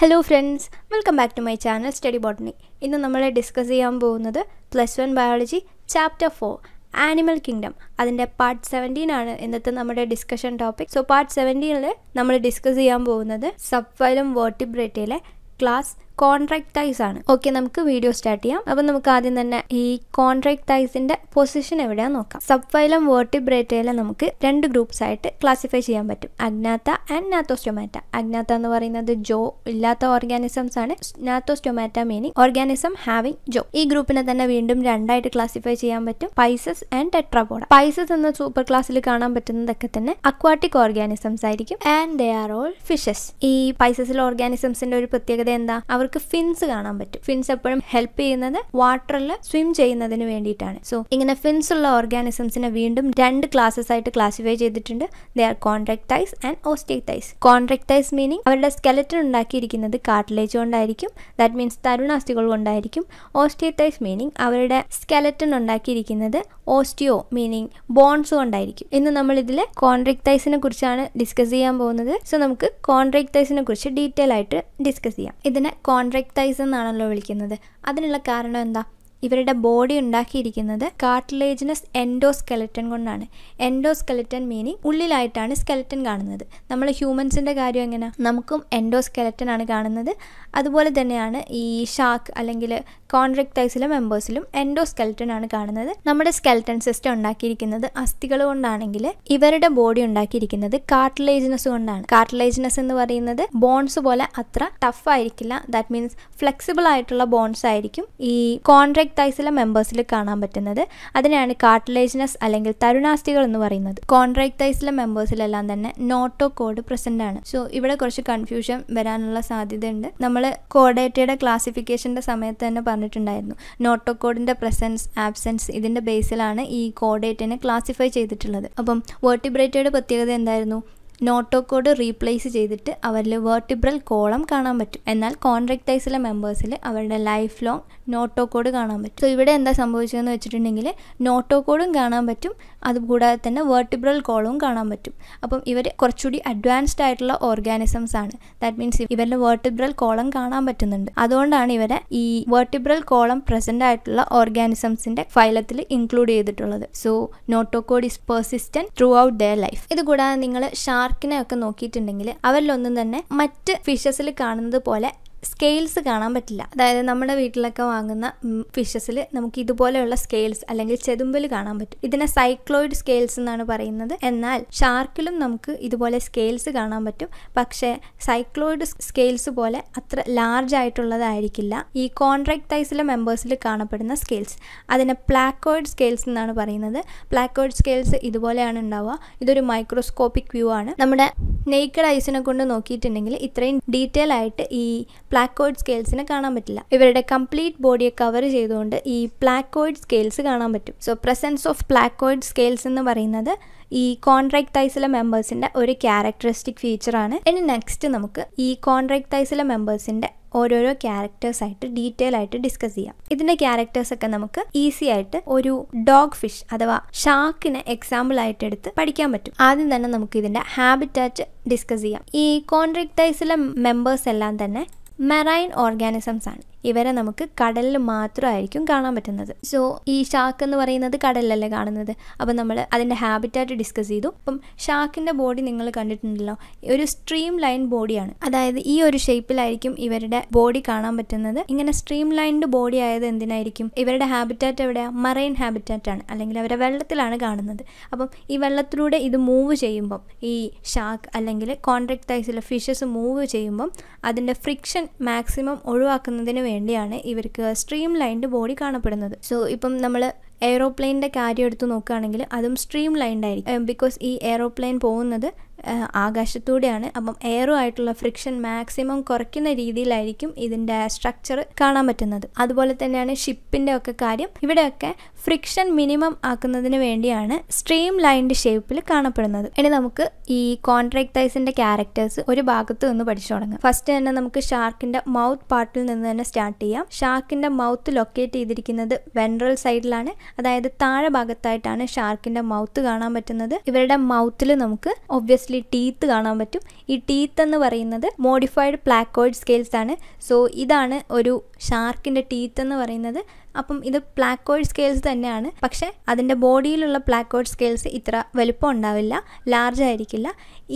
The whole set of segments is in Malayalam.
hello friends welcome back to my channel study botany ഇന്ന് നമ്മൾ ഡിസ്കസ് ചെയ്യാൻ പോകുന്നത് plus one biology chapter four animal kingdom അതിൻ്റെ പാർട്ട് സെവൻറ്റീൻ ആണ് ഇന്നത്തെ നമ്മുടെ ഡിസ്കഷൻ ടോപ്പിക് സോ പാർട്ട് സെവൻറ്റീനിൽ നമ്മൾ ഡിസ്കസ് ചെയ്യാൻ പോകുന്നത് സബ്ഫൈലം വേർട്ടിബ്രേറ്റയിലെ ക്ലാസ് കോൺട്രാക്ടൈസ് ആണ് ഓക്കെ നമുക്ക് വീഡിയോ സ്റ്റാർട്ട് ചെയ്യാം അപ്പൊ നമുക്ക് ആദ്യം തന്നെ ഈ കോൺട്രാക്ടൈസിന്റെ പൊസിഷൻ എവിടെയാ നോക്കാം സബ് ഫൈലം വേർട്ടിബ്രേറ്റയിലെ നമുക്ക് രണ്ട് ഗ്രൂപ്പ്സ് ആയിട്ട് ക്ലാസിഫൈ ചെയ്യാൻ പറ്റും അഗ്നാത്ത ആൻഡ് നാത്തോസ്റ്റൊമാറ്റ അഗ്നാത്ത എന്ന് പറയുന്നത് ജോ ഇല്ലാത്ത ഓർഗാനിസംസ് ആണ് gnathostomata meaning organism having jaw ഈ ഗ്രൂപ്പിനെ തന്നെ വീണ്ടും രണ്ടായിട്ട് ക്ലാസിഫൈ ചെയ്യാൻ പറ്റും പൈസസ് ആൻഡ് ടെട്രാപോഡ പൈസസ് എന്ന സൂപ്പർ ക്ലാസ്സിൽ കാണാൻ പറ്റുന്നതൊക്കെ തന്നെ അക്വാട്ടിക് ഓർഗാനിസംസ് ആയിരിക്കും and they are all fishes ഈ പൈസസിലെ ഓർഗാനിസംസിന്റെ ഒരു പ്രത്യേകത എന്താ അവർ അവർക്ക് ഫിൻസ് കാണാൻ പറ്റും ഫിൻസ് എപ്പോഴും ഹെൽപ്പ് ചെയ്യുന്നത് വാട്ടറിൽ സ്വിം ചെയ്യുന്നതിന് വേണ്ടിയിട്ടാണ് സോ ഇങ്ങനെ ഫിൻസ് ഉള്ള ഓർഗാനിസംസിനെ വീണ്ടും രണ്ട് ക്ലാസ്സസ് ആയിട്ട് ക്ലാസിഫൈ ചെയ്തിട്ടുണ്ട് they are chondrichthyes and osteichthyes chondrichthyes meaning അവരുടെ സ്കെലറ്റൻ ഉണ്ടാക്കിയിരിക്കുന്നത് കാർട്ടിലേജ് കൊണ്ടായിരിക്കും ദാറ്റ് മീൻസ് തരുണാസ്ഥികൾ കൊണ്ടായിരിക്കും ഓസ്റ്റേറ്റൈസ് മീനിങ് അവരുടെ സ്കെലറ്റൻ ഉണ്ടാക്കിയിരിക്കുന്നത് ഓസ്റ്റിയോ മീനിങ് ബോൺസ് കൊണ്ടായിരിക്കും ഇന്ന് നമ്മൾ ഇതിൽ കോൺട്രാക്ടൈസിനെ കുറിച്ചാണ് ഡിസ്കസ് ചെയ്യാൻ പോകുന്നത് സോ നമുക്ക് കോൺട്രാക്ടൈസിനെ കുറിച്ച് ഡീറ്റെയിൽ ആയിട്ട് ഡിസ്കസ് ചെയ്യാം ഇതിനെ കോൺ കോൺട്രാക്ടൈസ് എന്നാണല്ലോ വിളിക്കുന്നത് അതിനുള്ള കാരണം എന്താ ഇവരുടെ ബോഡി ഉണ്ടാക്കിയിരിക്കുന്നത് കാർട്ടിലേജിനസ് എൻഡോസ്കെലറ്റൻ കൊണ്ടാണ് എൻഡോസ്കെലറ്റൻ മീനിങ് ഉള്ളിലായിട്ടാണ് സ്കെലറ്റൻ കാണുന്നത് നമ്മൾ ഹ്യൂമൻസിൻ്റെ കാര്യം എങ്ങനെ നമുക്കും എൻഡോസ്കെലറ്റൻ ആണ് കാണുന്നത് അതുപോലെ തന്നെയാണ് ഈ ഷാക്ക് അല്ലെങ്കിൽ കോൺട്രക്ടൈസിലെ മെമ്പേഴ്സിലും എൻഡോസ്കെലറ്റൻ ആണ് കാണുന്നത് നമ്മുടെ സ്കെലറ്റൻ സിസ്റ്റം ഉണ്ടാക്കിയിരിക്കുന്നത് അസ്ഥികൾ കൊണ്ടാണെങ്കിൽ ഇവരുടെ ബോഡി ഉണ്ടാക്കിയിരിക്കുന്നത് കാർട്ടിലേജിനസ് കൊണ്ടാണ് കാർട്ടിലേജിനസ് എന്ന് പറയുന്നത് ബോൺസ് പോലെ അത്ര ടഫ് ആയിരിക്കില്ല ദാറ്റ് മീൻസ് ഫ്ലെക്സിബിൾ ആയിട്ടുള്ള ബോൺസ് ആയിരിക്കും ഈ കോൺട്രാക്ട് കോൺട്രാക്ടൈസിലെ മെമ്പേഴ്സിൽ കാണാൻ പറ്റുന്നത് അതിനെയാണ് കാർട്ടിലേജിനസ് അല്ലെങ്കിൽ തരുണാസ്ഥികൾ എന്ന് പറയുന്നത് കോൺട്രാക്ടൈസിലെ മെമ്പേഴ്സിലെല്ലാം തന്നെ നോട്ടോ കോഡ് പ്രസന്റ് ആണ് സോ ഇവിടെ കുറച്ച് കൺഫ്യൂഷൻ വരാനുള്ള സാധ്യതയുണ്ട് നമ്മൾ കോഡേറ്റയുടെ ക്ലാസിഫിക്കേഷന്റെ സമയത്ത് തന്നെ പറഞ്ഞിട്ടുണ്ടായിരുന്നു നോട്ടോ കോഡിന്റെ പ്രസൻസ് ആബ്സെൻസ് ഇതിന്റെ ബേസിലാണ് ഈ കോഡേറ്റിനെ ക്ലാസിഫൈ ചെയ്തിട്ടുള്ളത് അപ്പം വേർട്ടിബ്രേറ്റയുടെ പ്രത്യേകത എന്തായിരുന്നു കോഡ് റീപ്ലേസ് ചെയ്തിട്ട് അവരിൽ വേർട്ടിബ്രൽ കോളം കാണാൻ പറ്റും എന്നാൽ കോൺട്രാക്ടൈസിലെ മെമ്പേഴ്സിൽ അവരുടെ ലൈഫ് ലോങ് നോട്ടോ കോഡ് കാണാൻ പറ്റും സോ ഇവിടെ എന്താ സംഭവിച്ചതെന്ന് വെച്ചിട്ടുണ്ടെങ്കിൽ നോട്ടോ കോഡും കാണാൻ പറ്റും അതുകൂടാതെ തന്നെ വേർട്ടിബ്രൽ കോളവും കാണാൻ പറ്റും അപ്പം ഇവർ കുറച്ചുകൂടി അഡ്വാൻസ്ഡ് ആയിട്ടുള്ള ഓർഗാനിസംസ് ആണ് ദാറ്റ് മീൻസ് ഇവരുടെ വേർട്ടിബ്രൽ കോളം കാണാൻ പറ്റുന്നുണ്ട് അതുകൊണ്ടാണ് ഇവരെ ഈ വേർട്ടിബ്രൽ കോളം പ്രസൻ്റ് ആയിട്ടുള്ള ഓർഗാനിസംസിൻ്റെ ഫൈലത്തിൽ ഇൻക്ലൂഡ് ചെയ്തിട്ടുള്ളത് so notochord is persistent throughout their life ഇതുകൂടാതെ നിങ്ങൾ ഷാർക്കിനെ ഒക്കെ നോക്കിയിട്ടുണ്ടെങ്കിൽ അവരിലൊന്നും തന്നെ മറ്റ് ഫിഷസിൽ കാണുന്നത് പോലെ സ്കെയിൽസ് കാണാൻ പറ്റില്ല അതായത് നമ്മുടെ വീട്ടിലൊക്കെ വാങ്ങുന്ന ഫിഷസിൽ നമുക്ക് ഇതുപോലെയുള്ള സ്കെയിൽസ് അല്ലെങ്കിൽ ചെതുമ്പൽ കാണാൻ പറ്റും ഇതിനെ സൈക്ലോയിഡ് സ്കെയിൽസ് എന്നാണ് പറയുന്നത് എന്നാൽ ഷാർക്കിലും നമുക്ക് ഇതുപോലെ സ്കെയിൽസ് കാണാൻ പറ്റും പക്ഷേ സൈക്ലോയിഡ് സ്കെയിൽസ് പോലെ അത്ര ലാർജ് ആയിട്ടുള്ളതായിരിക്കില്ല ഈ കോൺട്രാക്ടൈസിലെ മെമ്പേഴ്സിൽ കാണപ്പെടുന്ന സ്കെയിൽസ് അതിനെ പ്ലാക്കോയിഡ് സ്കെയിൽസ് എന്നാണ് പറയുന്നത് പ്ലാക്കോയിഡ് സ്കെയിൽസ് ഇതുപോലെയാണ് ഉണ്ടാവുക ഇതൊരു മൈക്രോസ്കോപ്പിക് വ്യൂ ആണ് നമ്മുടെ നെയ്ക്കഡ് ഐസിനെ കൊണ്ട് നോക്കിയിട്ടുണ്ടെങ്കിൽ ഇത്രയും ഡീറ്റെയിൽ ആയിട്ട് ഈ പ്ലാക്കോയിഡ് സ്കെയിൽസിനെ കാണാൻ പറ്റില്ല ഇവരുടെ കംപ്ലീറ്റ് ബോഡിയെ കവർ ചെയ്തുകൊണ്ട് ഈ പ്ലാക്കോയിഡ് സ്കെയിൽസ് കാണാൻ പറ്റും so presence of placoid scales എന്ന് പറയുന്നത് ഈ കോൺട്രാക്ടൈസിലെ മെമ്പേഴ്സിൻ്റെ ഒരു ക്യാരക്ടറിസ്റ്റിക് ഫീച്ചറാണ് ഇനി നെക്സ്റ്റ് നമുക്ക് ഈ കോൺട്രാക്ടൈസിലെ മെമ്പേഴ്സിൻ്റെ ഓരോരോ ക്യാരക്ടേഴ്സ് ആയിട്ട് ഡീറ്റെയിൽ ആയിട്ട് ഡിസ്കസ് ചെയ്യാം ഇതിന്റെ ക്യാരക്ടേഴ്സ് ഒക്കെ നമുക്ക് ഈസി ആയിട്ട് ഒരു ഡോഗ് ഫിഷ് അഥവാ ഷാക്കിനെ എക്സാമ്പിൾ ആയിട്ട് എടുത്ത് പഠിക്കാൻ പറ്റും ആദ്യം തന്നെ നമുക്ക് ഇതിന്റെ ഹാബിറ്റാറ്റ് ഡിസ്കസ് ചെയ്യാം ഈ കോൺട്രാക്ടൈസിലെ മെമ്പേഴ്സ് എല്ലാം തന്നെ मैराइन ऑर्गानिसमस ഇവരെ നമുക്ക് കടലിൽ മാത്രമായിരിക്കും കാണാൻ പറ്റുന്നത് സോ ഈ ഷാക്ക് എന്ന് പറയുന്നത് കടലിലല്ലേ കാണുന്നത് അപ്പം നമ്മൾ അതിൻ്റെ ഹാബിറ്റായിട്ട് ഡിസ്കസ് ചെയ്തു അപ്പം ഷാക്കിൻ്റെ ബോഡി നിങ്ങൾ കണ്ടിട്ടുണ്ടല്ലോ ഒരു സ്ട്രീം ലൈൻ ബോഡിയാണ് അതായത് ഈ ഒരു ഷേപ്പിലായിരിക്കും ഇവരുടെ ബോഡി കാണാൻ പറ്റുന്നത് ഇങ്ങനെ സ്ട്രീം ലൈൻഡ് ബോഡി ആയത് എന്തിനായിരിക്കും ഇവരുടെ ഹാബിറ്റാറ്റ് എവിടെയാണ് മറൈൻ ഹാബിറ്റാറ്റ് ആണ് അല്ലെങ്കിൽ അവരെ വെള്ളത്തിലാണ് കാണുന്നത് അപ്പം ഈ വെള്ളത്തിലൂടെ ഇത് മൂവ് ചെയ്യുമ്പം ഈ ഷാക്ക് അല്ലെങ്കിൽ കോൺട്രാക്ട് ഐസിലെ ഫിഷസ് മൂവ് ചെയ്യുമ്പം അതിൻ്റെ ഫ്രിക്ഷൻ മാക്സിമം ഒഴിവാക്കുന്നതിന് വേണ്ടിയാണ് ഇവർക്ക് സ്ട്രീം ലൈൻഡ് ബോഡി കാണപ്പെടുന്നത് സോ ഇപ്പം നമ്മൾ എയ്റോപ്ലെയിനിൻ്റെ കാര്യം എടുത്ത് നോക്കുകയാണെങ്കിൽ അതും സ്ട്രീം ലൈൻഡായിരിക്കും ബിക്കോസ് ഈ എയ്റോപ്ലെയിൻ പോകുന്നത് ആകാശത്തൂടെയാണ് അപ്പം എയറോ ആയിട്ടുള്ള ഫ്രിക്ഷൻ മാക്സിമം കുറയ്ക്കുന്ന രീതിയിലായിരിക്കും ഇതിൻ്റെ സ്ട്രക്ചർ കാണാൻ പറ്റുന്നത് അതുപോലെ തന്നെയാണ് ഷിപ്പിൻ്റെ ഒക്കെ കാര്യം ഇവിടെയൊക്കെ ഫ്രിക്ഷൻ മിനിമം ആക്കുന്നതിന് വേണ്ടിയാണ് സ്ട്രീം ലൈൻഡ് ഷേപ്പിൽ കാണപ്പെടുന്നത് ഇനി നമുക്ക് ഈ കോൺട്രാക്ടൈസിൻ്റെ ക്യാരക്ടേഴ്സ് ഒരു ഭാഗത്ത് നിന്ന് പഠിച്ചു തുടങ്ങാം ഫസ്റ്റ് തന്നെ നമുക്ക് ഷാർക്കിൻ്റെ മൗത്ത് പാർട്ടിൽ നിന്ന് തന്നെ സ്റ്റാർട്ട് ചെയ്യാം ഷാർക്കിൻ്റെ മൗത്ത് ലൊക്കേറ്റ് ചെയ്തിരിക്കുന്നത് വെൻട്രൽ സൈഡിലാണ് അതായത് താഴെ ഭാഗത്തായിട്ടാണ് ഷാർക്കിൻ്റെ മൗത്ത് കാണാൻ പറ്റുന്നത് ഇവരുടെ മൗത്തിൽ നമുക്ക് ഒബ്വിയസ് എസ്പെഷ്യലി ടീത്ത് കാണാൻ പറ്റും ഈ ടീത്ത് എന്ന് പറയുന്നത് മോഡിഫൈഡ് പ്ലാക്കോയിഡ് സ്കെയിൽസ് ആണ് സോ ഇതാണ് ഒരു ഷാർക്കിൻ്റെ ടീത്ത് എന്ന് പറയുന്നത് അപ്പം ഇത് പ്ലാക്കോയിഡ് സ്കെയിൽസ് തന്നെയാണ് പക്ഷേ അതിൻ്റെ ബോഡിയിലുള്ള പ്ലാക്കോയിഡ് സ്കെയിൽസ് ഇത്ര വലുപ്പം ഉണ്ടാവില്ല ലാർജ് ആയിരിക്കില്ല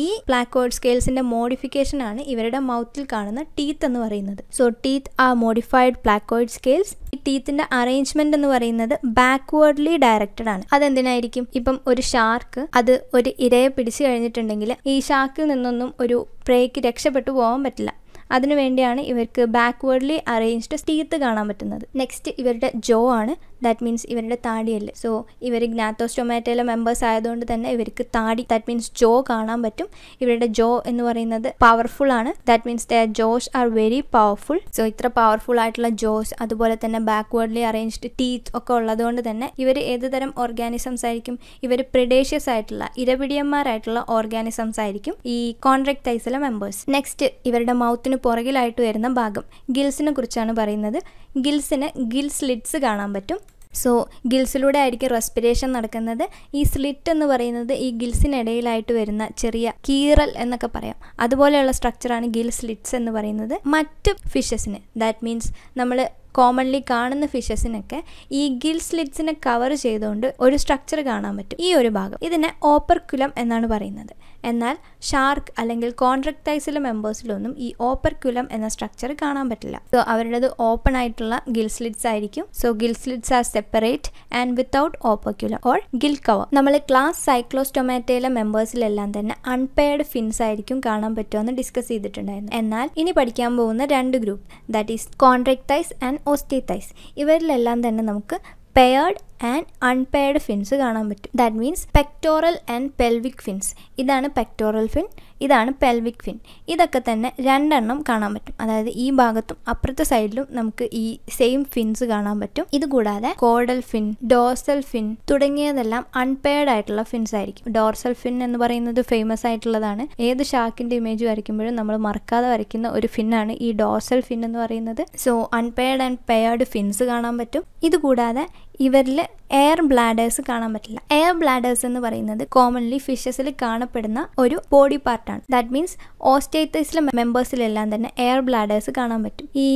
ഈ പ്ലാക്കോയിഡ് സ്കെയിൽസിൻ്റെ മോഡിഫിക്കേഷനാണ് ഇവരുടെ മൗത്തിൽ കാണുന്ന ടീത്ത് എന്ന് പറയുന്നത് സോ ടീത്ത് ആ മോഡിഫൈഡ് പ്ലാക്കോയിഡ് സ്കെയിൽസ് ഈ ടീത്തിൻ്റെ അറേഞ്ച്മെൻറ്റ് എന്ന് പറയുന്നത് ബാക്ക്വേർഡ്ലി ഡയറക്റ്റഡ് ആണ് അതെന്തിനായിരിക്കും ഇപ്പം ഒരു ഷാർക്ക് അത് ഒരു ഇരയെ പിടിച്ചു കഴിഞ്ഞിട്ടുണ്ടെങ്കിൽ ഈ ഷാർക്കിൽ നിന്നൊന്നും ഒരു പ്രേക്ക് രക്ഷപ്പെട്ടു പോകാൻ പറ്റില്ല അതിനുവേണ്ടിയാണ് ഇവർക്ക് ബാക്ക്വേർഡ്ലി അറേഞ്ച്ഡ് സ്റ്റീത്ത് കാണാൻ പറ്റുന്നത് നെക്സ്റ്റ് ഇവരുടെ ജോ ആണ് ദാറ്റ് മീൻസ് ഇവരുടെ താടിയല്ല് സോ ഇവർ ഗ്നാത്തോസ്റ്റൊമാറ്റയിലെ മെമ്പേഴ്സ് ആയതുകൊണ്ട് തന്നെ ഇവർക്ക് താടി ദാറ്റ് മീൻസ് ജോ കാണാൻ പറ്റും ഇവരുടെ ജോ എന്ന് പറയുന്നത് പവർഫുൾ ആണ് that means the jaws are very powerful so ഇത്ര പവർഫുൾ ആയിട്ടുള്ള ജോസ് അതുപോലെ തന്നെ ബാക്ക്വേർഡ്ലി അറേഞ്ച്ഡ് ടീത്ത് ഒക്കെ ഉള്ളതുകൊണ്ട് തന്നെ ഇവർ ഏത് തരം ഓർഗാനിസംസ് ആയിരിക്കും ഇവർ പ്രിഡേഷ്യസ് ആയിട്ടുള്ള ഇരപിടിയന്മാരായിട്ടുള്ള ഓർഗാനിസംസ് ആയിരിക്കും ഈ കോൺട്രാക്ട് കോൺട്രാക്ടൈസിലെ മെമ്പേഴ്സ് നെക്സ്റ്റ് ഇവരുടെ മൗത്തിന് പുറകിലായിട്ട് വരുന്ന ഭാഗം ഗിൽസിനെ കുറിച്ചാണ് പറയുന്നത് ഗിൽസിന് ഗിൽസ് ലിഡ്സ് കാണാൻ പറ്റും സോ ഗിൽസിലൂടെ ആയിരിക്കും റെസ്പിറേഷൻ നടക്കുന്നത് ഈ സ്ലിറ്റ് എന്ന് പറയുന്നത് ഈ ഗിൽസിനിടയിലായിട്ട് വരുന്ന ചെറിയ കീറൽ എന്നൊക്കെ പറയാം അതുപോലെയുള്ള സ്ട്രക്ചറാണ് ഗിൽ സ്ലിറ്റ്സ് എന്ന് പറയുന്നത് മറ്റ് ഫിഷസിന് ദാറ്റ് മീൻസ് നമ്മൾ കോമൺലി കാണുന്ന ഫിഷസിനൊക്കെ ഈ ഗിൽ സ്ലിറ്റ്സിനെ കവർ ചെയ്തുകൊണ്ട് ഒരു സ്ട്രക്ചർ കാണാൻ പറ്റും ഈ ഒരു ഭാഗം ഇതിനെ ഓപ്പർക്കുലം എന്നാണ് പറയുന്നത് എന്നാൽ ഷാർക്ക് അല്ലെങ്കിൽ കോൺട്രക്ടൈസിലെ മെമ്പേഴ്സിലൊന്നും ഈ ഓപ്പർക്യുലം എന്ന സ്ട്രക്ചർ കാണാൻ പറ്റില്ല സോ അവരുടേത് ഓപ്പൺ ആയിട്ടുള്ള ഗിൽസ്ലിറ്റ്സ് ആയിരിക്കും so gill slits are separate and without operculum or gill cover നമ്മൾ ക്ലാസ് സൈക്ലോസ്റ്റൊമാറ്റയിലെ മെമ്പേഴ്സിലെല്ലാം തന്നെ അൺപെയർഡ് ഫിൻസ് ആയിരിക്കും കാണാൻ പറ്റുമെന്ന് ഡിസ്കസ് ചെയ്തിട്ടുണ്ടായിരുന്നു എന്നാൽ ഇനി പഠിക്കാൻ പോകുന്ന രണ്ട് group that is chondrichthyes and osteichthyes ഇവരിലെല്ലാം തന്നെ നമുക്ക് പെയർഡ് ആൻഡ് അൺപെയർഡ് ഫിൻസ് കാണാൻ പറ്റും that means pectoral and pelvic fins ഇതാണ് പെക്ടോറൽ ഫിൻ ഇതാണ് പെൽവിക് ഫിൻ ഇതൊക്കെ തന്നെ രണ്ടെണ്ണം കാണാൻ പറ്റും അതായത് ഈ ഭാഗത്തും അപ്പുറത്തെ സൈഡിലും നമുക്ക് ഈ സെയിം ഫിൻസ് കാണാൻ പറ്റും ഇതുകൂടാതെ കോഡൽ ഫിൻ ഡോർസൽ ഫിൻ തുടങ്ങിയതെല്ലാം അൺപെയർഡ് ആയിട്ടുള്ള ഫിൻസ് ആയിരിക്കും ഡോർസൽ ഫിൻ എന്ന് പറയുന്നത് ഫേമസ് ആയിട്ടുള്ളതാണ് ഏത് ഷാക്കിന്റെ ഇമേജ് വരയ്ക്കുമ്പോഴും നമ്മൾ മറക്കാതെ വരയ്ക്കുന്ന ഒരു ഫിന്നാണ് ഈ ഡോർസൽ ഫിൻ എന്ന് പറയുന്നത് so unpaired and paired fins കാണാൻ പറ്റും ഇതുകൂടാതെ ഇവരിൽ എയർ ബ്ലാഡേഴ്സ് കാണാൻ പറ്റില്ല എയർ ബ്ലാഡേഴ്സ് എന്ന് പറയുന്നത് കോമൺലി ഫിഷസിൽ കാണപ്പെടുന്ന ഒരു ബോഡി പാർട്ടാണ് ദാറ്റ് മീൻസ് ഓസ്റ്റേറ്റൈസിലെ മെമ്പേഴ്സിലെല്ലാം തന്നെ എയർ ബ്ലാഡേഴ്സ് കാണാൻ പറ്റും ഈ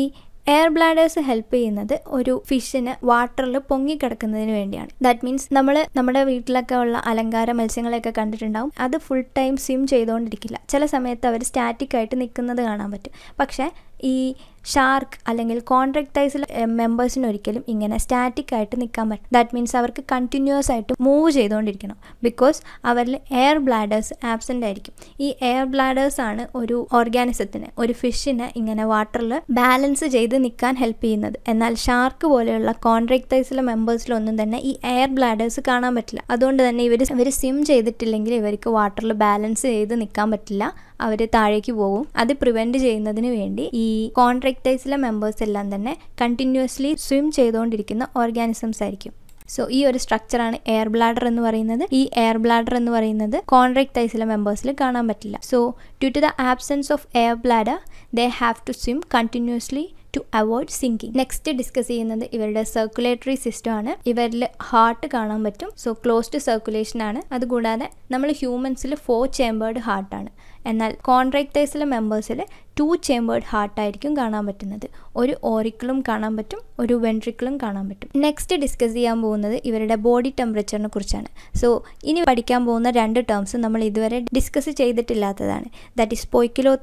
എയർ ബ്ലാഡേഴ്സ് ഹെൽപ്പ് ചെയ്യുന്നത് ഒരു ഫിഷിന് വാട്ടറിൽ പൊങ്ങിക്കിടക്കുന്നതിന് വേണ്ടിയാണ് ദാറ്റ് മീൻസ് നമ്മൾ നമ്മുടെ വീട്ടിലൊക്കെ ഉള്ള അലങ്കാര മത്സ്യങ്ങളെയൊക്കെ കണ്ടിട്ടുണ്ടാവും അത് ഫുൾ ടൈം സ്വിം ചെയ്തുകൊണ്ടിരിക്കില്ല ചില സമയത്ത് അവർ സ്റ്റാറ്റിക് ആയിട്ട് നിൽക്കുന്നത് കാണാൻ പറ്റും പക്ഷേ ഈ ഷാർക്ക് അല്ലെങ്കിൽ കോൺട്രാക്ടൈസിൽ മെമ്പേഴ്സിന് ഒരിക്കലും ഇങ്ങനെ സ്റ്റാറ്റിക് ആയിട്ട് നിൽക്കാൻ പറ്റും ദാറ്റ് മീൻസ് അവർക്ക് കണ്ടിന്യൂസ് ആയിട്ട് മൂവ് ചെയ്തുകൊണ്ടിരിക്കണം ബിക്കോസ് അവരിൽ എയർ ബ്ലാഡേഴ്സ് ആബ്സെൻ്റ് ആയിരിക്കും ഈ എയർ ബ്ലാഡേഴ്സ് ആണ് ഒരു ഓർഗാനിസത്തിന് ഒരു ഫിഷിന് ഇങ്ങനെ വാട്ടറിൽ ബാലൻസ് ചെയ്ത് നിൽക്കാൻ ഹെൽപ്പ് ചെയ്യുന്നത് എന്നാൽ ഷാർക്ക് പോലെയുള്ള കോൺട്രാക്ടൈസിലെ മെമ്പേഴ്സിലൊന്നും തന്നെ ഈ എയർ ബ്ലാഡേഴ്സ് കാണാൻ പറ്റില്ല അതുകൊണ്ട് തന്നെ ഇവർ ഇവർ സ്വിം ചെയ്തിട്ടില്ലെങ്കിൽ ഇവർക്ക് വാട്ടറിൽ ബാലൻസ് ചെയ്ത് നിൽക്കാൻ പറ്റില്ല അവർ താഴേക്ക് പോകും അത് പ്രിവെൻറ്റ് ചെയ്യുന്നതിന് വേണ്ടി ഈ കോൺട്രാക്ടൈസിലെ മെമ്പേഴ്സ് എല്ലാം തന്നെ കണ്ടിന്യൂസ്ലി സ്വിം ചെയ്തുകൊണ്ടിരിക്കുന്ന ഓർഗാനിസംസ് ആയിരിക്കും സോ ഈ ഒരു സ്ട്രക്ചറാണ് എയർ ബ്ലാഡർ എന്ന് പറയുന്നത് ഈ എയർ ബ്ലാഡർ എന്ന് പറയുന്നത് കോൺട്രാക്ടൈസിലെ മെമ്പേഴ്സിൽ കാണാൻ പറ്റില്ല so due to the absence of air bladder they have to swim continuously to avoid sinking next discuss ചെയ്യുന്നത് ഇവരുടെ സർക്കുലേറ്ററി സിസ്റ്റം ആണ് ഇവരിൽ ഹാർട്ട് കാണാൻ പറ്റും സോ ക്ലോസ്ഡ് സർക്കുലേഷൻ ആണ് അതുകൂടാതെ നമ്മൾ ഹ്യൂമൻസിൽ ഫോർ ചേമ്പേർഡ് ഹാർട്ടാണ് എന്നാൽ കോൺട്രാക്ടേഴ്സിലെ മെമ്പേഴ്സിൽ ടു ചേമ്പേർഡ് ഹാർട്ടായിരിക്കും കാണാൻ പറ്റുന്നത് ഒരു ഓറിക്കിളും കാണാൻ പറ്റും ഒരു വെൻട്രിക്കിളും കാണാൻ പറ്റും നെക്സ്റ്റ് ഡിസ്കസ് ചെയ്യാൻ പോകുന്നത് ഇവരുടെ ബോഡി ടെമ്പറേച്ചറിനെ കുറിച്ചാണ് സോ ഇനി പഠിക്കാൻ പോകുന്ന രണ്ട് ടേംസ് നമ്മൾ ഇതുവരെ ഡിസ്കസ് ചെയ്തിട്ടില്ലാത്തതാണ് that is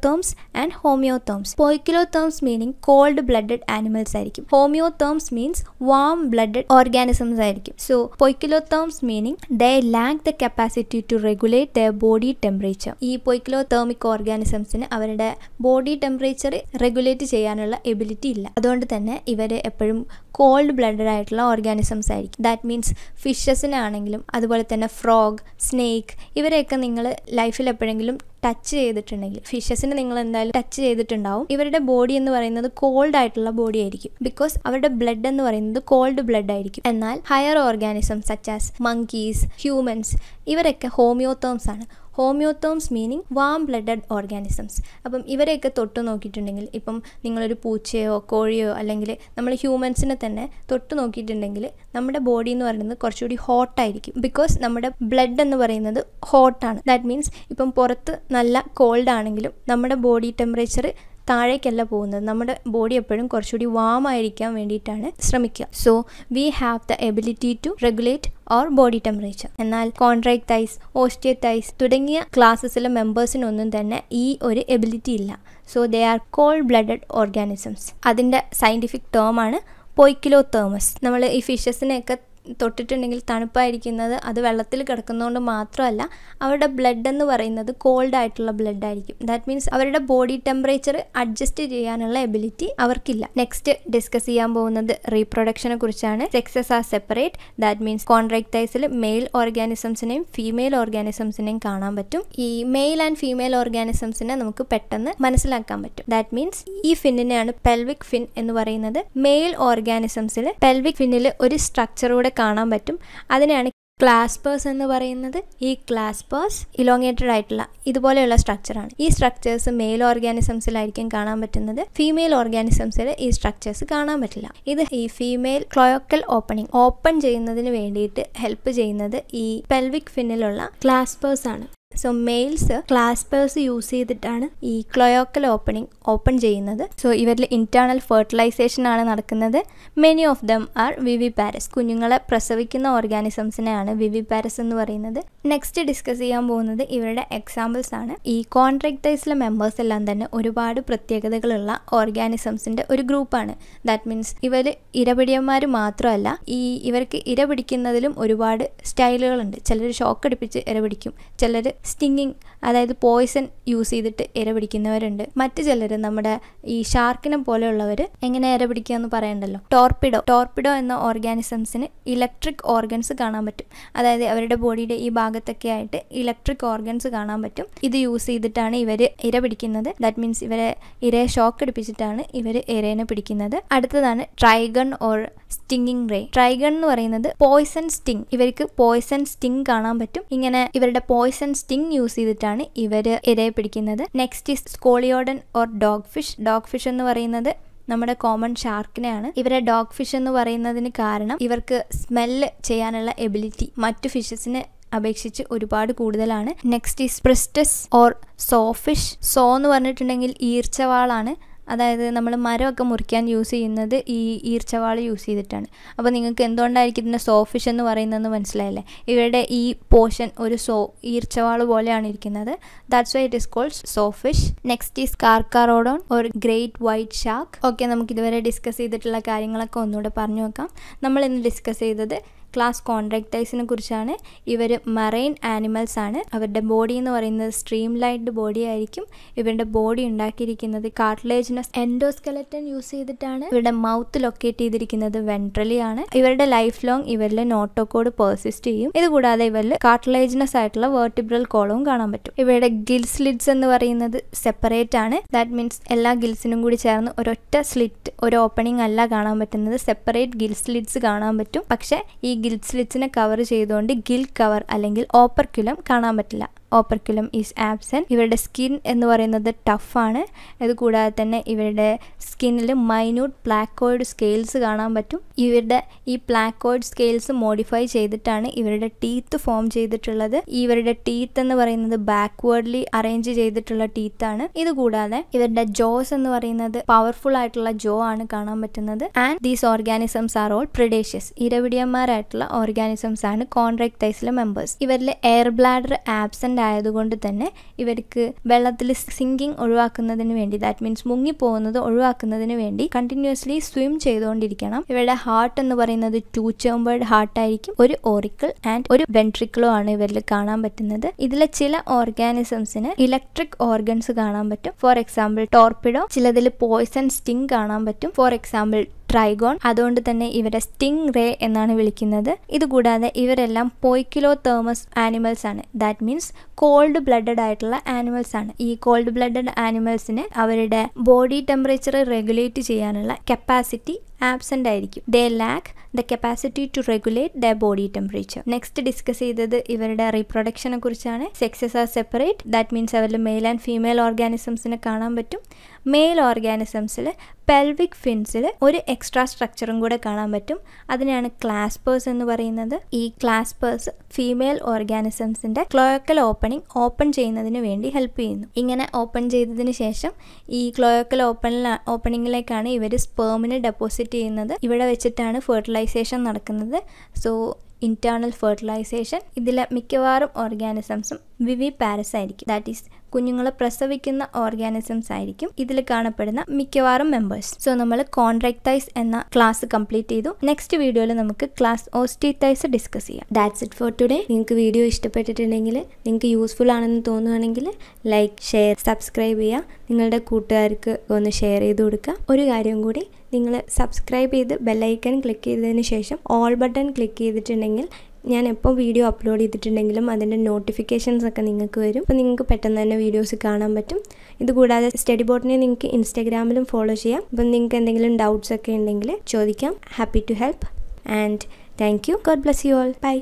therms and poikilotherms meaning cold blooded animals ആയിരിക്കും therms means warm blooded organisms ആയിരിക്കും so therms meaning they lack the capacity to regulate the body temperature ഈ തേമിക് ഓർഗാനിസംസിന് അവരുടെ ബോഡി ബോഡി ടെമ്പറേച്ചർ റെഗുലേറ്റ് ചെയ്യാനുള്ള എബിലിറ്റി ഇല്ല അതുകൊണ്ട് തന്നെ ഇവർ എപ്പോഴും കോൾഡ് ബ്ലഡഡ് ആയിട്ടുള്ള ഓർഗാനിസംസ് ആയിരിക്കും ദാറ്റ് മീൻസ് ഫിഷസിനാണെങ്കിലും അതുപോലെ തന്നെ ഫ്രോഗ് സ്നേക്ക് ഇവരെയൊക്കെ നിങ്ങൾ ലൈഫിൽ എപ്പോഴെങ്കിലും ടച്ച് ചെയ്തിട്ടുണ്ടെങ്കിൽ ഫിഷസിന് നിങ്ങൾ എന്തായാലും ടച്ച് ചെയ്തിട്ടുണ്ടാവും ഇവരുടെ ബോഡി എന്ന് പറയുന്നത് കോൾഡ് ആയിട്ടുള്ള ബോഡി ആയിരിക്കും ബിക്കോസ് അവരുടെ ബ്ലഡ് എന്ന് പറയുന്നത് കോൾഡ് ബ്ലഡ് ആയിരിക്കും എന്നാൽ higher organism such as monkeys humans ഇവരൊക്കെ ഹോമിയോതേംസ് ആണ് homeotherms meaning warm blooded organisms അപ്പം ഇവരെയൊക്കെ തൊട്ട് നോക്കിയിട്ടുണ്ടെങ്കിൽ ഇപ്പം നിങ്ങളൊരു പൂച്ചയോ കോഴിയോ അല്ലെങ്കിൽ നമ്മൾ ഹ്യൂമൻസിനെ തന്നെ തൊട്ട് നോക്കിയിട്ടുണ്ടെങ്കിൽ നമ്മുടെ ബോഡി എന്ന് പറയുന്നത് കുറച്ചുകൂടി ഹോട്ടായിരിക്കും ബിക്കോസ് നമ്മുടെ ബ്ലഡ് എന്ന് പറയുന്നത് ഹോട്ടാണ് ദാറ്റ് മീൻസ് ഇപ്പം പുറത്ത് നല്ല കോൾഡ് ആണെങ്കിലും നമ്മുടെ ബോഡി ടെമ്പറേച്ചർ താഴേക്കല്ല പോകുന്നത് നമ്മുടെ ബോഡി എപ്പോഴും കുറച്ചുകൂടി വാം ആയിരിക്കാൻ വേണ്ടിയിട്ടാണ് ശ്രമിക്കുക so we have the ability to regulate our body temperature എന്നാൽ കോൺട്രാക്ടൈസ് ഓസ്റ്റിയറ്റൈസ് തുടങ്ങിയ ക്ലാസ്സസിലെ മെമ്പേഴ്സിനൊന്നും തന്നെ ഈ ഒരു എബിലിറ്റി ഇല്ല so they are cold blooded organisms അതിൻ്റെ സയൻറ്റിഫിക് ആണ് പൊയ്ക്കിലോ തേമസ് നമ്മൾ ഈ ഫിഷസിനെയൊക്കെ തൊട്ടിട്ടുണ്ടെങ്കിൽ തണുപ്പായിരിക്കുന്നത് അത് വെള്ളത്തിൽ കിടക്കുന്നതുകൊണ്ട് മാത്രമല്ല അവരുടെ ബ്ലഡ് എന്ന് പറയുന്നത് കോൾഡ് ആയിട്ടുള്ള ബ്ലഡ് ആയിരിക്കും ദാറ്റ് മീൻസ് അവരുടെ ബോഡി ടെമ്പറേച്ചർ അഡ്ജസ്റ്റ് ചെയ്യാനുള്ള എബിലിറ്റി അവർക്കില്ല നെക്സ്റ്റ് ഡിസ്കസ് ചെയ്യാൻ പോകുന്നത് റീപ്രൊഡക്ഷനെ കുറിച്ചാണ് sexes are separate that means കോൺട്രാക്ടൈസിൽ മെയിൽ ഓർഗാനിസംസിനെയും ഫീമെയിൽ ഓർഗാനിസംസിനെയും കാണാൻ പറ്റും ഈ മെയിൽ ആൻഡ് ഫീമെയിൽ ഓർഗാനിസംസിനെ നമുക്ക് പെട്ടെന്ന് മനസ്സിലാക്കാൻ പറ്റും ദാറ്റ് മീൻസ് ഈ ഫിന്നിനെയാണ് പെൽവിക് ഫിൻ എന്ന് പറയുന്നത് മെയിൽ ഓർഗാനിസംസിൽ പെൽവിക് ഫിന്നിൽ ഒരു സ്ട്രക്ചറോടെ കാണാൻ പറ്റും അതിനെയാണ് ക്ലാസ്പേഴ്സ് എന്ന് പറയുന്നത് ഈ ക്ലാസ്പേഴ്സ് ഇലോങ്ങേറ്റഡ് ആയിട്ടുള്ള ഇതുപോലെയുള്ള സ്ട്രക്ചറാണ് ഈ സ്ട്രക്ചേഴ്സ് മെയിൽ ഓർഗാനിസംസിലായിരിക്കും കാണാൻ പറ്റുന്നത് ഫീമെയിൽ ഓർഗാനിസംസിൽ ഈ സ്ട്രക്ചേഴ്സ് കാണാൻ പറ്റില്ല ഇത് ഈ ഫീമെയിൽ ക്ലോയോക്കൽ ഓപ്പണിംഗ് ഓപ്പൺ ചെയ്യുന്നതിന് വേണ്ടിയിട്ട് ഹെൽപ്പ് ചെയ്യുന്നത് ഈ പെൽവിക് ഫിന്നിലുള്ള ക്ലാസ്പേഴ്സ് ആണ് സോ മെയിൽസ് ക്ലാസ്പേഴ്സ് യൂസ് ചെയ്തിട്ടാണ് ഈ ക്ലോയോക്കൽ ഓപ്പണിംഗ് ഓപ്പൺ ചെയ്യുന്നത് സോ ഇവരിൽ ഇന്റേണൽ ഫെർട്ടിലൈസേഷൻ ആണ് നടക്കുന്നത് many of them are viviparous കുഞ്ഞുങ്ങളെ പ്രസവിക്കുന്ന ഓർഗാനിസംസിനെയാണ് വിവി പാരസ് എന്ന് പറയുന്നത് നെക്സ്റ്റ് ഡിസ്കസ് ചെയ്യാൻ പോകുന്നത് ഇവരുടെ എക്സാമ്പിൾസ് ആണ് ഈ കോൺട്രാക്ടേഴ്സിലെ മെമ്പേഴ്സ് എല്ലാം തന്നെ ഒരുപാട് പ്രത്യേകതകളുള്ള ഓർഗാനിസംസിന്റെ ഒരു ഗ്രൂപ്പാണ് ദാറ്റ് മീൻസ് ഇവർ ഇരപിടിയന്മാർ മാത്രമല്ല ഈ ഇവർക്ക് ഇര പിടിക്കുന്നതിലും ഒരുപാട് സ്റ്റൈലുകളുണ്ട് ചിലർ ഷോക്ക് അടിപ്പിച്ച് ഇര പിടിക്കും ചിലർ stinging അതായത് പോയിസൺ യൂസ് ചെയ്തിട്ട് ഇര പിടിക്കുന്നവരുണ്ട് മറ്റു ചിലർ നമ്മുടെ ഈ ഷാർക്കിനെ പോലെയുള്ളവർ എങ്ങനെ ഇര പിടിക്കുക എന്ന് പറയണ്ടല്ലോ ടോർപിഡോ ടോർപിഡോ എന്ന ഓർഗാനിസംസിന് ഇലക്ട്രിക് ഓർഗൻസ് കാണാൻ പറ്റും അതായത് അവരുടെ ബോഡിയുടെ ഈ ഭാഗത്തൊക്കെ ആയിട്ട് ഇലക്ട്രിക് ഓർഗൻസ് കാണാൻ പറ്റും ഇത് യൂസ് ചെയ്തിട്ടാണ് ഇവർ ഇര പിടിക്കുന്നത് ദാറ്റ് മീൻസ് ഇവരെ ഇരയെ ഷോക്ക് അടിപ്പിച്ചിട്ടാണ് ഇവർ ഇരേനെ പിടിക്കുന്നത് അടുത്തതാണ് trygon or stinging ray trygon എന്ന് പറയുന്നത് പോയിസൺ സ്റ്റിങ് ഇവർക്ക് പോയിസൺ സ്റ്റിങ് കാണാൻ പറ്റും ഇങ്ങനെ ഇവരുടെ പോയിസൺ സ്റ്റിങ് യൂസ് ചെയ്തിട്ടാണ് ഫിഷുകളാണ് ഇവർ ഇരയെ പിടിക്കുന്നത് next is scoliodon or dogfish dogfish എന്ന് പറയുന്നത് നമ്മുടെ കോമൺ ഷാർക്കിനെയാണ് ഇവരെ ഡോഗ് ഫിഷ് എന്ന് പറയുന്നതിന് കാരണം ഇവർക്ക് സ്മെല്ല് ചെയ്യാനുള്ള എബിലിറ്റി മറ്റു ഫിഷസിന് അപേക്ഷിച്ച് ഒരുപാട് കൂടുതലാണ് next is pristis or sawfish saw എന്ന് പറഞ്ഞിട്ടുണ്ടെങ്കിൽ ഈർച്ചവാളാണ് അതായത് നമ്മൾ മരമൊക്കെ മുറിക്കാൻ യൂസ് ചെയ്യുന്നത് ഈ ഈർച്ചവാൾ യൂസ് ചെയ്തിട്ടാണ് അപ്പോൾ നിങ്ങൾക്ക് എന്തുകൊണ്ടായിരിക്കും ഇതിൻ്റെ സോഫിഷ് എന്ന് പറയുന്നതെന്ന് മനസ്സിലായില്ലേ ഇവരുടെ ഈ പോഷൻ ഒരു സോ ഈർച്ചവാൾ പോലെയാണ് ഇരിക്കുന്നത് that's why it is called sawfish next is carcharodon ഒരു ഗ്രേറ്റ് വൈറ്റ് ഷാർക്ക് ഓക്കെ നമുക്ക് ഇതുവരെ ഡിസ്കസ് ചെയ്തിട്ടുള്ള കാര്യങ്ങളൊക്കെ ഒന്നുകൂടെ പറഞ്ഞു നോക്കാം നമ്മൾ ഇന്ന് ഡിസ്കസ് ചെയ്തത് ക്ലാസ് കോൺട്രാക്ടേഴ്സിനെ കുറിച്ചാണ് ഇവർ മറൈൻ ആനിമൽസ് ആണ് അവരുടെ ബോഡി എന്ന് പറയുന്നത് സ്ട്രീം ലൈൻഡ് ബോഡി ആയിരിക്കും ഇവരുടെ ബോഡി ഉണ്ടാക്കിയിരിക്കുന്നത് കാർട്ടിലേജിനസ് എൻഡോസ്കെലറ്റൻ യൂസ് ചെയ്തിട്ടാണ് ഇവരുടെ മൗത്ത് ലൊക്കേറ്റ് ചെയ്തിരിക്കുന്നത് വെൻട്രലി ആണ് ഇവരുടെ ലൈഫ് ലോങ് ഇവരിലെ നോട്ടോക്കോഡ് പെർസിസ്റ്റ് ചെയ്യും ഇതുകൂടാതെ ഇവരിൽ കാർട്ടിലേജിനസ് ആയിട്ടുള്ള വേർട്ടിബ്രൽ കോളവും കാണാൻ പറ്റും ഇവരുടെ ഗിൽസ് ലിഡ്സ് എന്ന് പറയുന്നത് സെപ്പറേറ്റ് ആണ് ദാറ്റ് മീൻസ് എല്ലാ ഗിൽസിനും കൂടി ചേർന്ന് ഒരൊറ്റ സ്ലിറ്റ് ഒരു ഓപ്പണിംഗ് അല്ല കാണാൻ പറ്റുന്നത് സെപ്പറേറ്റ് ഗിൽസ് ലിഡ്സ് കാണാൻ പറ്റും പക്ഷേ ഈ ഗിൽ സ്ലിറ്റ്സിനെ കവർ ചെയ്തുകൊണ്ട് ഗിൽ കവർ അല്ലെങ്കിൽ ഓപ്പർക്കുലം കാണാൻ പറ്റില്ല ഓപ്പർക്കുലം ഈസ് ആബ്സെൻറ്റ് ഇവരുടെ സ്കിൻ എന്ന് പറയുന്നത് ടഫാണ് കൂടാതെ തന്നെ ഇവരുടെ സ്കിന്നിൽ മൈന്യൂട്ട് പ്ലാക്കോയിഡ് സ്കെയിൽസ് കാണാൻ പറ്റും ഇവരുടെ ഈ പ്ലാക്കോയിഡ് സ്കെയിൽസ് മോഡിഫൈ ചെയ്തിട്ടാണ് ഇവരുടെ ടീത്ത് ഫോം ചെയ്തിട്ടുള്ളത് ഇവരുടെ ടീത്ത് എന്ന് പറയുന്നത് ബാക്ക്വേർഡ്ലി അറേഞ്ച് ചെയ്തിട്ടുള്ള ടീത്താണ് ഇതുകൂടാതെ ഇവരുടെ ജോസ് എന്ന് പറയുന്നത് പവർഫുൾ ആയിട്ടുള്ള ജോ ആണ് കാണാൻ പറ്റുന്നത് and these organisms are all predaceous ഇരവിടിയന്മാരായിട്ടുള്ള ഓർഗാനിസംസ് ആണ് കോൺട്രാക്ടൈസിലെ മെമ്പേഴ്സ് ഇവരിലെ എയർ ബ്ലാഡർ ആബ്സെന്റ് ആയതുകൊണ്ട് തന്നെ ഇവർക്ക് വെള്ളത്തിൽ സിങ്കിങ് ഒഴിവാക്കുന്നതിന് വേണ്ടി ദാറ്റ് മീൻസ് മുങ്ങിപ്പോകുന്നത് ഒഴിവാക്കുന്നതിന് വേണ്ടി കണ്ടിന്യൂസ്ലി സ്വിം ചെയ്തുകൊണ്ടിരിക്കണം ഇവരുടെ ഹാർട്ട് എന്ന് പറയുന്നത് ടൂ ഹാർട്ട് ഹാർട്ടായിരിക്കും ഒരു ഓറിക്കിൾ ആൻഡ് ഒരു വെൻട്രിക്കിളോ ആണ് ഇവരിൽ കാണാൻ പറ്റുന്നത് ഇതിലെ ചില ഓർഗാനിസംസിന് ഇലക്ട്രിക് ഓർഗൻസ് കാണാൻ പറ്റും ഫോർ എക്സാമ്പിൾ ടോർപ്പിഡോ ചിലതിൽ പോയ്സൺ സ്റ്റിങ് കാണാൻ പറ്റും ഫോർ എക്സാമ്പിൾ ട്രൈഗോൺ അതുകൊണ്ട് തന്നെ ഇവരെ സ്റ്റിംഗ് റേ എന്നാണ് വിളിക്കുന്നത് ഇതുകൂടാതെ ഇവരെല്ലാം പോയ്ക്കിലോ തേമസ് ആനിമൽസ് ആണ് ദാറ്റ് മീൻസ് കോൾഡ് ബ്ലഡഡ് ആയിട്ടുള്ള ആനിമൽസ് ആണ് ഈ കോൾഡ് ബ്ലഡഡ് ആനിമൽസിന് അവരുടെ ബോഡി ടെമ്പറേച്ചർ റെഗുലേറ്റ് ചെയ്യാനുള്ള കപ്പാസിറ്റി ആബ്സെൻ്റ് ആയിരിക്കും they lack the capacity to regulate the body temperature next discuss ചെയ്തത് ഇവരുടെ റീപ്രൊഡക്ഷനെ കുറിച്ചാണ് sexes are separate that means അവരിൽ മെയിൽ ആൻഡ് ഫീമെയിൽ ഓർഗാനിസംസിനെ കാണാൻ പറ്റും മെയിൽ ഓർഗാനിസംസിൽ പെൽവിക് ഫിൻസിൽ ഒരു എക്സ്ട്രാ സ്ട്രക്ചറും കൂടെ കാണാൻ പറ്റും അതിനെയാണ് ക്ലാസ്പേഴ്സ് എന്ന് പറയുന്നത് ഈ ക്ലാസ്പേഴ്സ് ഫീമെയിൽ ഓർഗാനിസംസിൻ്റെ ക്ലോയക്കൽ ഓപ്പണിംഗ് ഓപ്പൺ ചെയ്യുന്നതിന് വേണ്ടി ഹെൽപ്പ് ചെയ്യുന്നു ഇങ്ങനെ ഓപ്പൺ ചെയ്തതിന് ശേഷം ഈ ക്ലോയക്കൽ ഓപ്പണിൽ ഓപ്പണിങ്ങിലേക്കാണ് ഇവർ സ്പേമിന് ഡെപ്പോസിറ്റ് ചെയ്യുന്നത് ഇവിടെ വെച്ചിട്ടാണ് ഫെർട്ടിലൈസ് ഫെർട്ടിലൈസേഷൻ നടക്കുന്നത് സോ ഇൻറ്റേർണൽ ഫെർട്ടിലൈസേഷൻ ഇതിൽ മിക്കവാറും ഓർഗാനിസംസും വിവി പാരസ് ആയിരിക്കും ദാറ്റ് ഈസ് കുഞ്ഞുങ്ങളെ പ്രസവിക്കുന്ന ഓർഗാനിസംസ് ആയിരിക്കും ഇതിൽ കാണപ്പെടുന്ന മിക്കവാറും മെമ്പേഴ്സ് സോ നമ്മൾ കോൺട്രാക്ടൈസ് എന്ന ക്ലാസ് കംപ്ലീറ്റ് ചെയ്തു നെക്സ്റ്റ് വീഡിയോയിൽ നമുക്ക് ക്ലാസ് ഓസ്റ്റീത്തൈസ് ഡിസ്കസ് ചെയ്യാം ദാറ്റ്സ് ഇറ്റ് ഫോർ ടുഡേ നിങ്ങൾക്ക് വീഡിയോ ഇഷ്ടപ്പെട്ടിട്ടുണ്ടെങ്കിൽ നിങ്ങൾക്ക് യൂസ്ഫുൾ ആണെന്ന് തോന്നുകയാണെങ്കിൽ ലൈക്ക് ഷെയർ സബ്സ്ക്രൈബ് ചെയ്യുക നിങ്ങളുടെ കൂട്ടുകാർക്ക് ഒന്ന് ഷെയർ ചെയ്ത് കൊടുക്കുക ഒരു കാര്യം കൂടി നിങ്ങൾ സബ്സ്ക്രൈബ് ചെയ്ത് ബെല്ലൈക്കൺ ക്ലിക്ക് ചെയ്തതിന് ശേഷം ഓൾ ബട്ടൺ ക്ലിക്ക് ചെയ്തിട്ടുണ്ടെങ്കിൽ ഞാൻ എപ്പോൾ വീഡിയോ അപ്ലോഡ് ചെയ്തിട്ടുണ്ടെങ്കിലും അതിൻ്റെ നോട്ടിഫിക്കേഷൻസ് ഒക്കെ നിങ്ങൾക്ക് വരും അപ്പോൾ നിങ്ങൾക്ക് പെട്ടെന്ന് തന്നെ വീഡിയോസ് കാണാൻ പറ്റും ഇതുകൂടാതെ സ്റ്റഡി ബോട്ടിനെ നിങ്ങൾക്ക് ഇൻസ്റ്റാഗ്രാമിലും ഫോളോ ചെയ്യാം അപ്പം നിങ്ങൾക്ക് എന്തെങ്കിലും ഡൗട്ട്സ് ഒക്കെ ഉണ്ടെങ്കിൽ ചോദിക്കാം happy to help and thank you God bless you all by